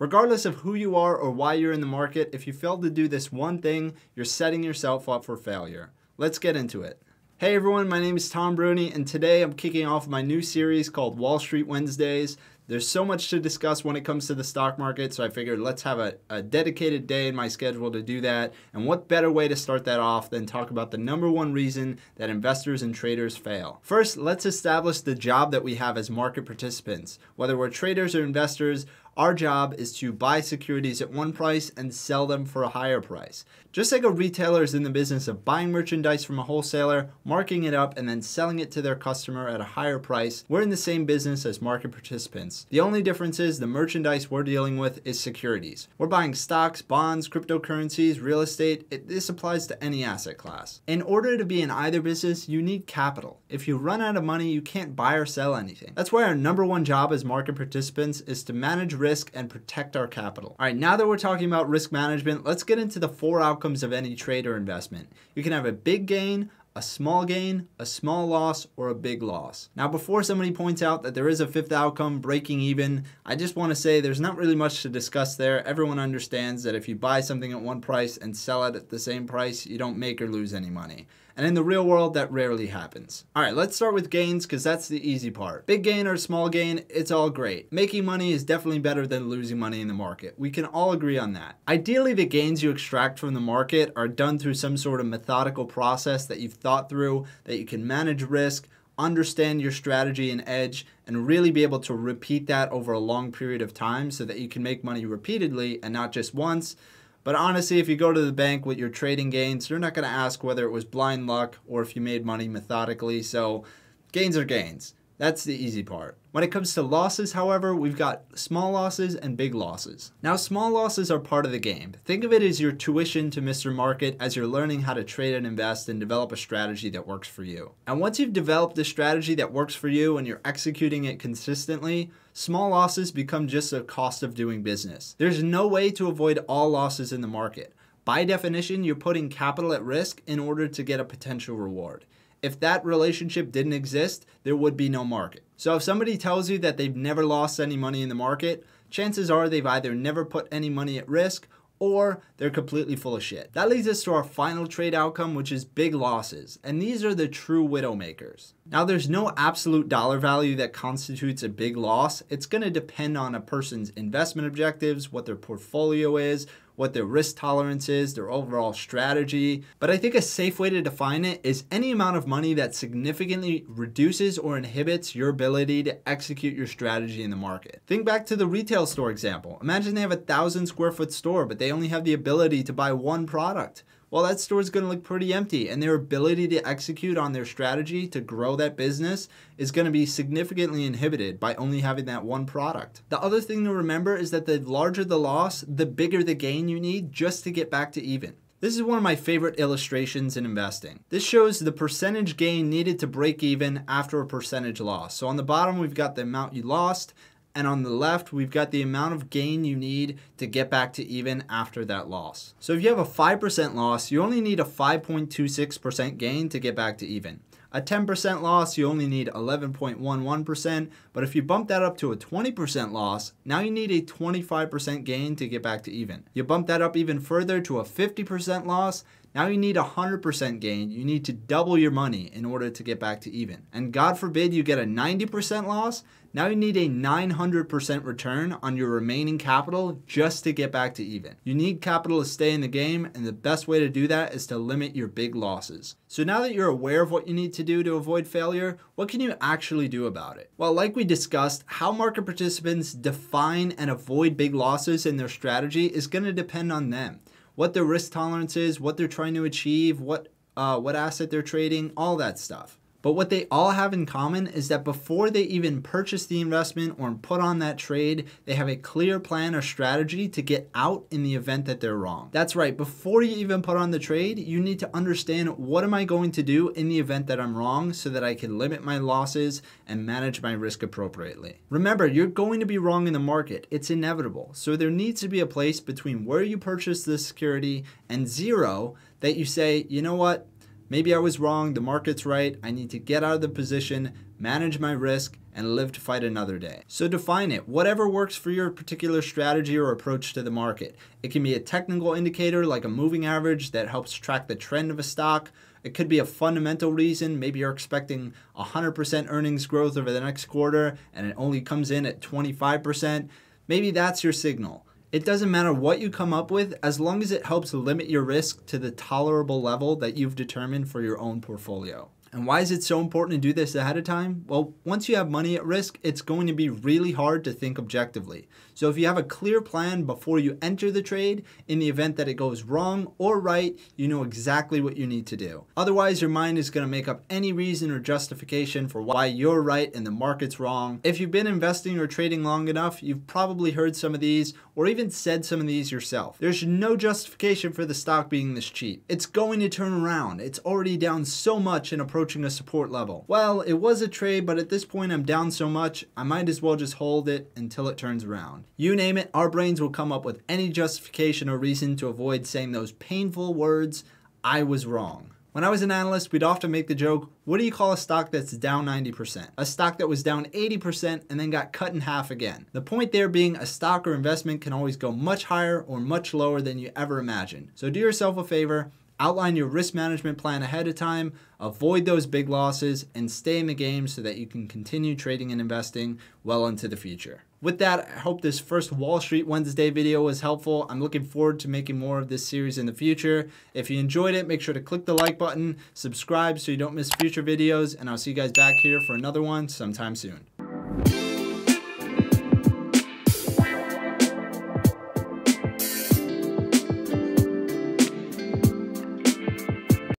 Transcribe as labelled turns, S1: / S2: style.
S1: Regardless of who you are or why you're in the market, if you fail to do this one thing, you're setting yourself up for failure. Let's get into it. Hey everyone, my name is Tom Bruni, and today I'm kicking off my new series called Wall Street Wednesdays. There's so much to discuss when it comes to the stock market, so I figured let's have a, a, dedicated day in my schedule to do that. And what better way to start that off than talk about the number one reason that investors and traders fail? First, let's establish the job that we have as market participants. Whether we're traders or investors, our job is to buy securities at one price and sell them for a higher price. Just like a retailer is in the business of buying merchandise from a wholesaler, marking it up, and then selling it to their customer at a higher price, we're in the same business as market participants. The only difference is the merchandise we're dealing with is securities. We're buying stocks, bonds, cryptocurrencies, real estate. It, this applies to any asset class. In order to be in either business, you need capital. If you run out of money, you can't buy or sell anything. That's why our number one job as market participants is to manage risk and protect our capital. All right, now that we're talking about risk management, let's get into the four outcomes of any trade or investment. You can have a big gain, a small gain, a small loss, or a big loss. Now, before somebody points out that there is a fifth outcome, breaking even, I just want to say there's not really much to discuss there. Everyone understands that if you buy something at one price and sell it at the same price, you don't make or lose any money. And in the real world, that rarely happens. All right, let's start with gains because that's the easy part. Big gain or small gain, it's all great. Making money is definitely better than losing money in the market. We can all agree on that. Ideally, the gains you extract from the market are done through some sort of methodical process that you've thought through, that you can manage risk, understand your strategy and edge, and really be able to repeat that over a long period of time so that you can make money repeatedly and not just once. But honestly, if you go to the bank with your trading gains, you're not going to ask whether it was blind luck or if you made money methodically. So gains are gains. That's the easy part. When it comes to losses, however, we've got small losses and big losses. Now, small losses are part of the game. Think of it as your tuition to Mr. Market as you're learning how to trade and invest and develop a strategy that works for you. And once you've developed a strategy that works for you and you're executing it consistently, small losses become just a cost of doing business. There's no way to avoid all losses in the market. By definition, you're putting capital at risk in order to get a potential reward. If that relationship didn't exist, there would be no market. So if somebody tells you that they've never lost any money in the market, chances are they've either never put any money at risk or they're completely full of shit. That leads us to our final trade outcome, which is big losses. And these are the true widowmakers. Now, there's no absolute dollar value that constitutes a big loss. It's gonna depend on a person's investment objectives, what their portfolio is, what their risk tolerance is, their overall strategy. But I think a safe way to define it is any amount of money that significantly reduces or inhibits your ability to execute your strategy in the market. Think back to the retail store example. Imagine they have a thousand square foot store, but they only have the ability to buy one product well, that store is going to look pretty empty. And their ability to execute on their strategy to grow that business is going to be significantly inhibited by only having that one product. The other thing to remember is that the larger the loss, the bigger the gain you need just to get back to even. This is one of my favorite illustrations in investing. This shows the percentage gain needed to break even after a percentage loss. So on the bottom, we've got the amount you lost, and on the left, we've got the amount of gain you need to get back to even after that loss. So if you have a 5% loss, you only need a 5.26% gain to get back to even. A 10% loss, you only need 11.11%, but if you bump that up to a 20% loss, now you need a 25% gain to get back to even. You bump that up even further to a 50% loss, now you need 100% gain. You need to double your money in order to get back to even. And God forbid you get a 90% loss. Now you need a 900% return on your remaining capital just to get back to even. You need capital to stay in the game, and the best way to do that is to limit your big losses. So now that you're aware of what you need to do to avoid failure, what can you actually do about it? Well, like we discussed, how market participants define and avoid big losses in their strategy is gonna depend on them what their risk tolerance is, what they're trying to achieve, what uh, what asset they're trading, all that stuff. But what they all have in common is that before they even purchase the investment or put on that trade, they have a clear plan or strategy to get out in the event that they're wrong. That's right, before you even put on the trade, you need to understand what am I going to do in the event that I'm wrong so that I can limit my losses and manage my risk appropriately. Remember, you're going to be wrong in the market. It's inevitable. So there needs to be a place between where you purchase the security and zero that you say, you know what, Maybe I was wrong, the market's right, I need to get out of the position, manage my risk, and live to fight another day. So define it, whatever works for your particular strategy or approach to the market. It can be a technical indicator like a moving average that helps track the trend of a stock. It could be a fundamental reason. Maybe you're expecting 100% earnings growth over the next quarter and it only comes in at 25%. Maybe that's your signal. It doesn't matter what you come up with as long as it helps limit your risk to the tolerable level that you've determined for your own portfolio. And why is it so important to do this ahead of time? Well, once you have money at risk, it's going to be really hard to think objectively. So if you have a clear plan before you enter the trade, in the event that it goes wrong or right, you know exactly what you need to do. Otherwise, your mind is going to make up any reason or justification for why you're right and the market's wrong. If you've been investing or trading long enough, you've probably heard some of these or even said some of these yourself. There's no justification for the stock being this cheap. It's going to turn around. It's already down so much and approaching a support level. Well, it was a trade, but at this point I'm down so much, I might as well just hold it until it turns around. You name it, our brains will come up with any justification or reason to avoid saying those painful words, I was wrong. When I was an analyst, we'd often make the joke, what do you call a stock that's down 90%? A stock that was down 80% and then got cut in half again. The point there being a stock or investment can always go much higher or much lower than you ever imagined. So do yourself a favor, outline your risk management plan ahead of time, avoid those big losses, and stay in the game so that you can continue trading and investing well into the future. With that, I hope this first Wall Street Wednesday video was helpful. I'm looking forward to making more of this series in the future. If you enjoyed it, make sure to click the like button, subscribe so you don't miss future videos, and I'll see you guys back here for another one sometime soon.